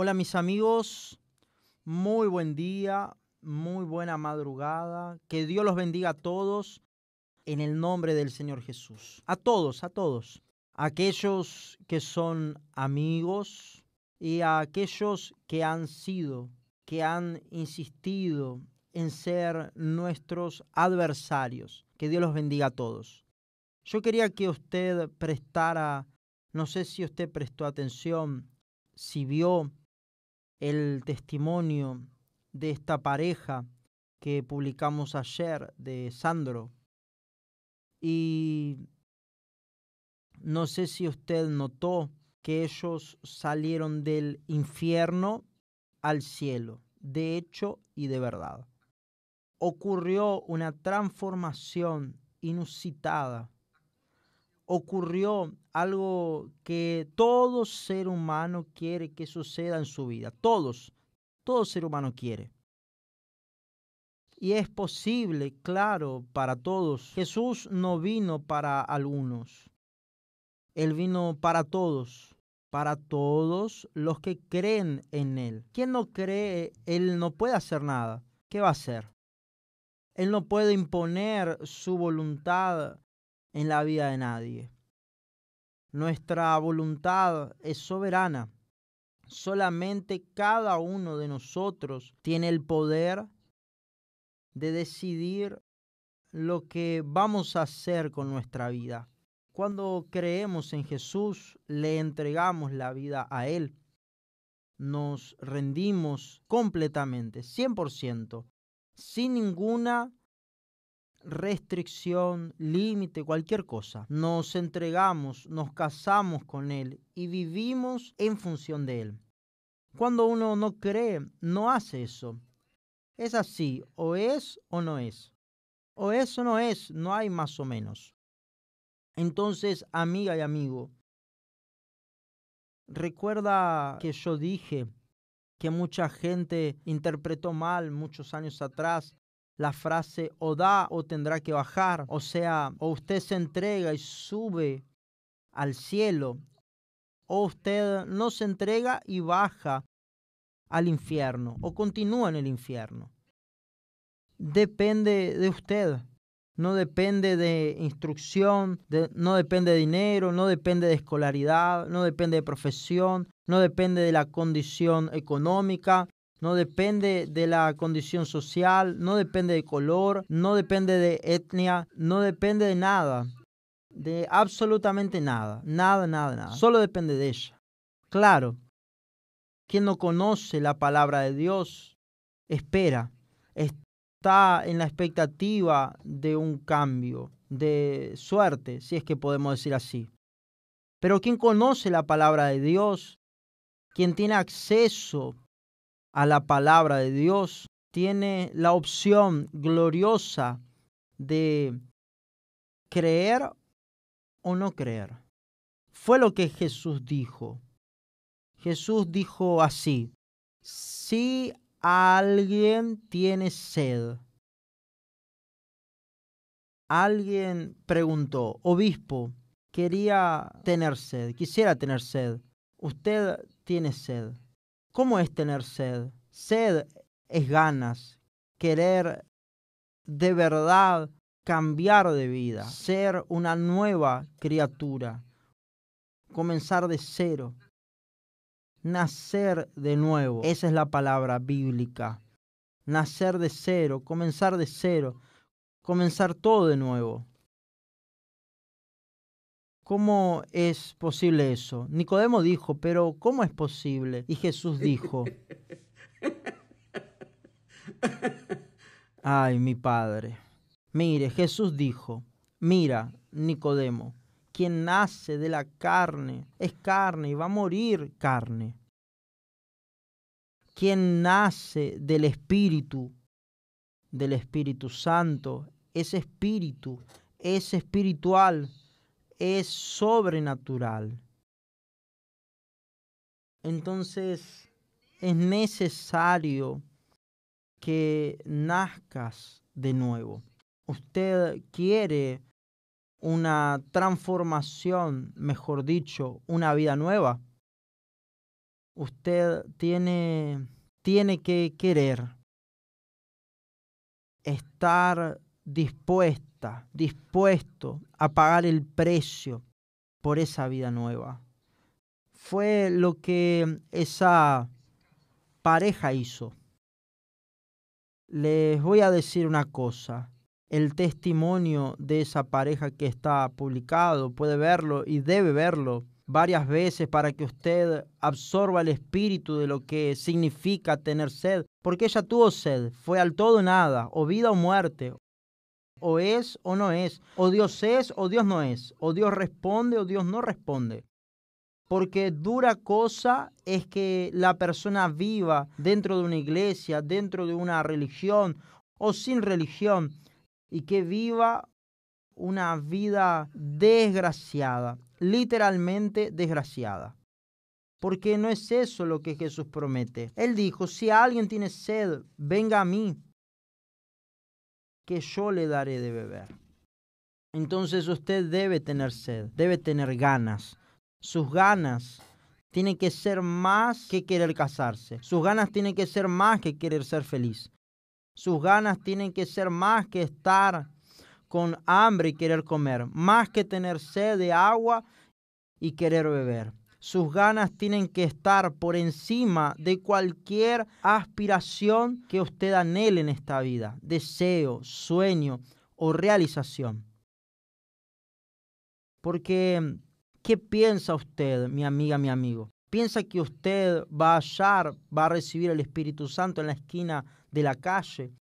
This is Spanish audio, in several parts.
Hola mis amigos, muy buen día, muy buena madrugada, que Dios los bendiga a todos en el nombre del Señor Jesús. A todos, a todos, aquellos que son amigos y a aquellos que han sido, que han insistido en ser nuestros adversarios. Que Dios los bendiga a todos. Yo quería que usted prestara, no sé si usted prestó atención, si vio el testimonio de esta pareja que publicamos ayer de Sandro. Y no sé si usted notó que ellos salieron del infierno al cielo, de hecho y de verdad. Ocurrió una transformación inusitada. Ocurrió algo que todo ser humano quiere que suceda en su vida. Todos, todo ser humano quiere. Y es posible, claro, para todos. Jesús no vino para algunos. Él vino para todos, para todos los que creen en Él. Quien no cree, Él no puede hacer nada. ¿Qué va a hacer? Él no puede imponer su voluntad en la vida de nadie. Nuestra voluntad es soberana. Solamente cada uno de nosotros tiene el poder de decidir lo que vamos a hacer con nuestra vida. Cuando creemos en Jesús, le entregamos la vida a Él. Nos rendimos completamente, 100%, sin ninguna restricción, límite, cualquier cosa. Nos entregamos, nos casamos con Él y vivimos en función de Él. Cuando uno no cree, no hace eso. Es así, o es o no es. O o no es, no hay más o menos. Entonces, amiga y amigo, recuerda que yo dije que mucha gente interpretó mal muchos años atrás la frase o da o tendrá que bajar, o sea, o usted se entrega y sube al cielo, o usted no se entrega y baja al infierno, o continúa en el infierno. Depende de usted, no depende de instrucción, no depende de dinero, no depende de escolaridad, no depende de profesión, no depende de la condición económica, no depende de la condición social, no depende de color, no depende de etnia, no depende de nada, de absolutamente nada, nada, nada, nada. Solo depende de ella. Claro, quien no conoce la palabra de Dios espera, está en la expectativa de un cambio, de suerte, si es que podemos decir así. Pero quien conoce la palabra de Dios, quien tiene acceso a la palabra de Dios, tiene la opción gloriosa de creer o no creer. Fue lo que Jesús dijo. Jesús dijo así, si alguien tiene sed, alguien preguntó, obispo, quería tener sed, quisiera tener sed, usted tiene sed. ¿Cómo es tener sed? Sed es ganas, querer de verdad cambiar de vida, ser una nueva criatura, comenzar de cero, nacer de nuevo. Esa es la palabra bíblica. Nacer de cero, comenzar de cero, comenzar todo de nuevo. ¿Cómo es posible eso? Nicodemo dijo, pero ¿cómo es posible? Y Jesús dijo, ay mi Padre, mire, Jesús dijo, mira, Nicodemo, quien nace de la carne es carne y va a morir carne. Quien nace del Espíritu, del Espíritu Santo, es espíritu, es espiritual es sobrenatural. Entonces es necesario que nazcas de nuevo. Usted quiere una transformación, mejor dicho, una vida nueva. Usted tiene, tiene que querer estar dispuesta, dispuesto a pagar el precio por esa vida nueva. Fue lo que esa pareja hizo. Les voy a decir una cosa. El testimonio de esa pareja que está publicado puede verlo y debe verlo varias veces para que usted absorba el espíritu de lo que significa tener sed. Porque ella tuvo sed, fue al todo nada, o vida o muerte, o es o no es, o Dios es o Dios no es, o Dios responde o Dios no responde. Porque dura cosa es que la persona viva dentro de una iglesia, dentro de una religión o sin religión, y que viva una vida desgraciada, literalmente desgraciada. Porque no es eso lo que Jesús promete. Él dijo, si alguien tiene sed, venga a mí que yo le daré de beber. Entonces usted debe tener sed, debe tener ganas. Sus ganas tienen que ser más que querer casarse. Sus ganas tienen que ser más que querer ser feliz. Sus ganas tienen que ser más que estar con hambre y querer comer, más que tener sed de agua y querer beber. Sus ganas tienen que estar por encima de cualquier aspiración que usted anhele en esta vida, deseo, sueño o realización. Porque, ¿qué piensa usted, mi amiga, mi amigo? ¿Piensa que usted va a hallar, va a recibir el Espíritu Santo en la esquina de la calle?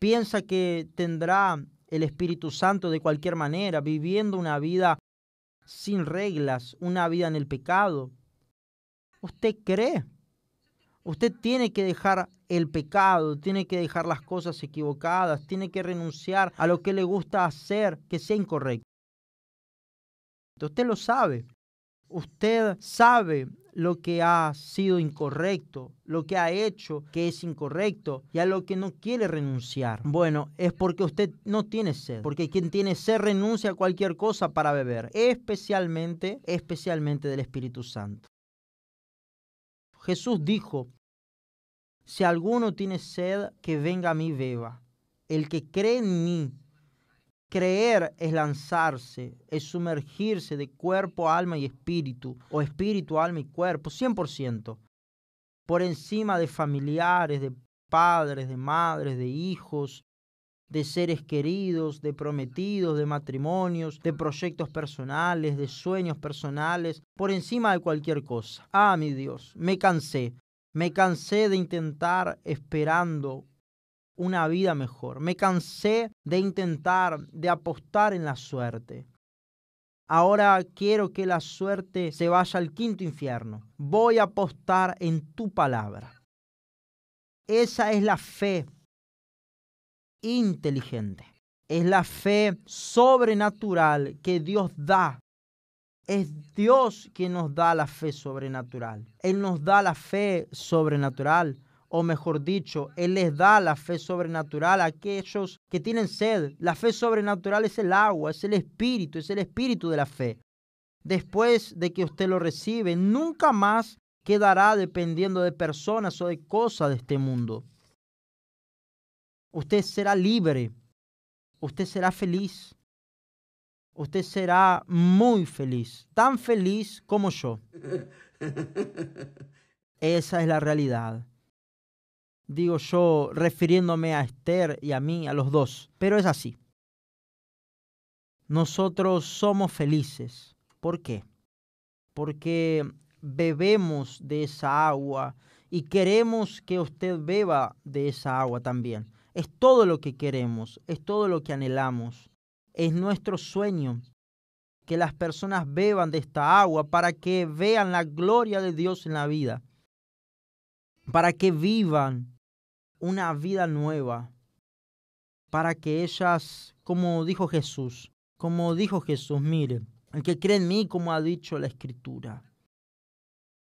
¿Piensa que tendrá el Espíritu Santo de cualquier manera, viviendo una vida sin reglas, una vida en el pecado. Usted cree. Usted tiene que dejar el pecado, tiene que dejar las cosas equivocadas, tiene que renunciar a lo que le gusta hacer que sea incorrecto. Usted lo sabe. Usted sabe lo que ha sido incorrecto, lo que ha hecho que es incorrecto y a lo que no quiere renunciar. Bueno, es porque usted no tiene sed, porque quien tiene sed renuncia a cualquier cosa para beber, especialmente, especialmente del Espíritu Santo. Jesús dijo, si alguno tiene sed, que venga a mí beba. El que cree en mí, Creer es lanzarse, es sumergirse de cuerpo, alma y espíritu, o espíritu, alma y cuerpo, 100%, por encima de familiares, de padres, de madres, de hijos, de seres queridos, de prometidos, de matrimonios, de proyectos personales, de sueños personales, por encima de cualquier cosa. Ah, mi Dios, me cansé. Me cansé de intentar esperando una vida mejor. Me cansé de intentar, de apostar en la suerte. Ahora quiero que la suerte se vaya al quinto infierno. Voy a apostar en tu palabra. Esa es la fe inteligente. Es la fe sobrenatural que Dios da. Es Dios que nos da la fe sobrenatural. Él nos da la fe sobrenatural o mejor dicho, Él les da la fe sobrenatural a aquellos que tienen sed. La fe sobrenatural es el agua, es el espíritu, es el espíritu de la fe. Después de que usted lo recibe, nunca más quedará dependiendo de personas o de cosas de este mundo. Usted será libre, usted será feliz, usted será muy feliz, tan feliz como yo. Esa es la realidad digo yo, refiriéndome a Esther y a mí, a los dos, pero es así. Nosotros somos felices. ¿Por qué? Porque bebemos de esa agua y queremos que usted beba de esa agua también. Es todo lo que queremos, es todo lo que anhelamos, es nuestro sueño que las personas beban de esta agua para que vean la gloria de Dios en la vida, para que vivan una vida nueva para que ellas, como dijo Jesús, como dijo Jesús, mire, el que cree en mí, como ha dicho la Escritura.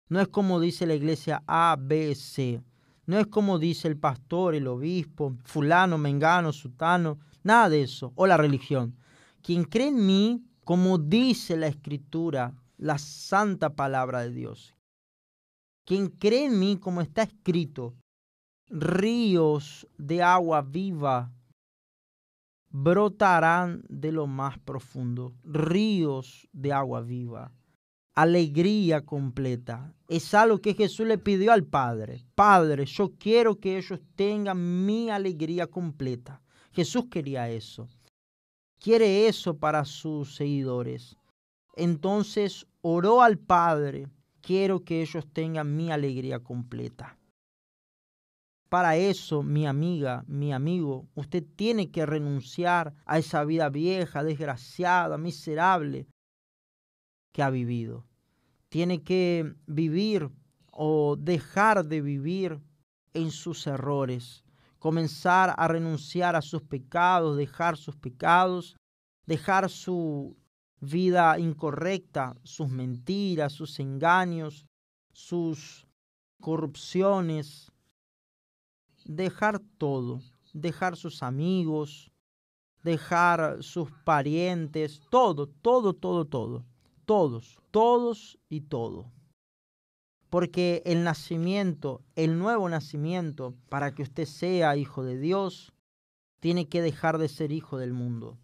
No es como dice la iglesia A, B, C. No es como dice el pastor, el obispo, fulano, mengano, sutano, nada de eso, o la religión. Quien cree en mí, como dice la escritura, la santa palabra de Dios. Quien cree en mí, como está escrito, ríos de agua viva brotarán de lo más profundo, ríos de agua viva, alegría completa. Es algo que Jesús le pidió al Padre. Padre, yo quiero que ellos tengan mi alegría completa. Jesús quería eso. Quiere eso para sus seguidores. Entonces oró al Padre, quiero que ellos tengan mi alegría completa. Para eso, mi amiga, mi amigo, usted tiene que renunciar a esa vida vieja, desgraciada, miserable que ha vivido. Tiene que vivir o dejar de vivir en sus errores, comenzar a renunciar a sus pecados, dejar sus pecados, dejar su vida incorrecta, sus mentiras, sus engaños, sus corrupciones, dejar todo, dejar sus amigos, dejar sus parientes, todo, todo, todo, todo, todos, todos y todo. Porque el nacimiento, el nuevo nacimiento, para que usted sea hijo de Dios, tiene que dejar de ser hijo del mundo.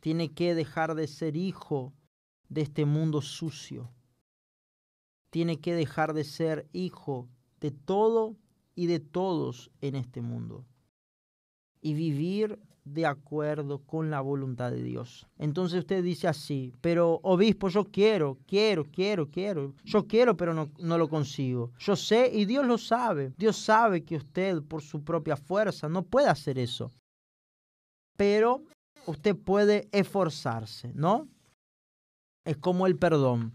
Tiene que dejar de ser hijo de este mundo sucio. Tiene que dejar de ser hijo de todo y de todos en este mundo y vivir de acuerdo con la voluntad de Dios. Entonces usted dice así, pero obispo, yo quiero, quiero, quiero, quiero. Yo quiero, pero no, no, lo consigo. Yo sé y Dios lo sabe. Dios sabe que usted por su propia fuerza no puede hacer eso. Pero usted puede esforzarse, ¿no? Es como el perdón.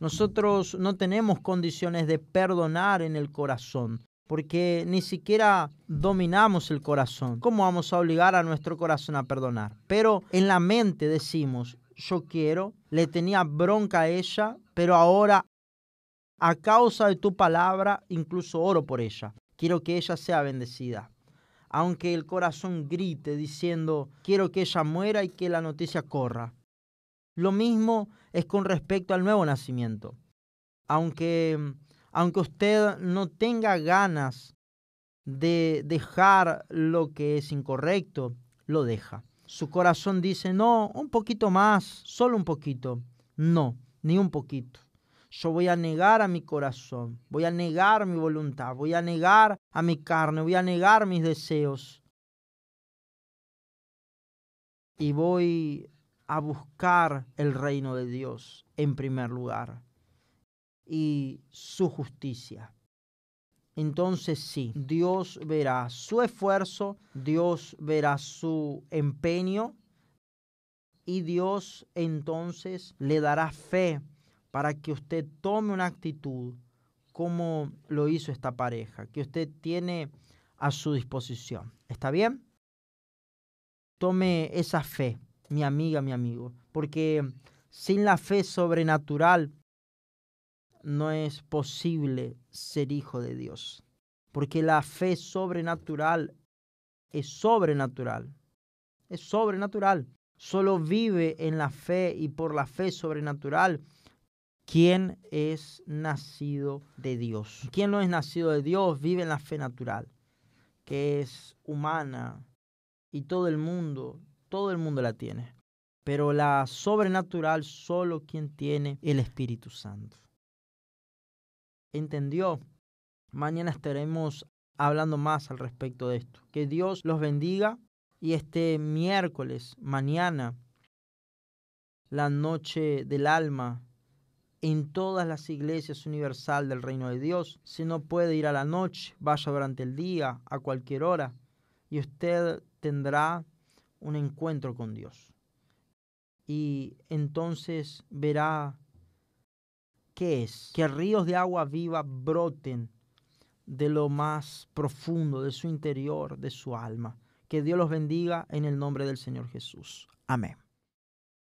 Nosotros no tenemos condiciones de perdonar en el corazón porque ni siquiera dominamos el corazón. ¿Cómo vamos a obligar a nuestro corazón a perdonar? Pero en la mente decimos, yo quiero, le tenía bronca a ella, pero ahora a causa de tu palabra incluso oro por ella. Quiero que ella sea bendecida. Aunque el corazón grite diciendo, quiero que ella muera y que la noticia corra. Lo mismo es con respecto al nuevo nacimiento. Aunque aunque usted no tenga ganas de dejar lo que es incorrecto, lo deja. Su corazón dice, no, un poquito más, solo un poquito. No, ni un poquito. Yo voy a negar a mi corazón, voy a negar mi voluntad, voy a negar a mi carne, voy a negar mis deseos. Y voy a buscar el reino de Dios en primer lugar y su justicia. Entonces sí, Dios verá su esfuerzo, Dios verá su empeño y Dios entonces le dará fe para que usted tome una actitud como lo hizo esta pareja, que usted tiene a su disposición. ¿Está bien? Tome esa fe, mi amiga, mi amigo, porque sin la fe sobrenatural, no es posible ser hijo de Dios, porque la fe sobrenatural es sobrenatural, es sobrenatural. Solo vive en la fe y por la fe sobrenatural quien es nacido de Dios. Quien no es nacido de Dios vive en la fe natural, que es humana y todo el mundo, todo el mundo la tiene. Pero la sobrenatural solo quien tiene el Espíritu Santo entendió. Mañana estaremos hablando más al respecto de esto. Que Dios los bendiga y este miércoles, mañana, la noche del alma, en todas las iglesias universal del reino de Dios. Si no puede ir a la noche, vaya durante el día, a cualquier hora, y usted tendrá un encuentro con Dios. Y entonces verá es? Que ríos de agua viva broten de lo más profundo, de su interior, de su alma. Que Dios los bendiga en el nombre del Señor Jesús. Amén.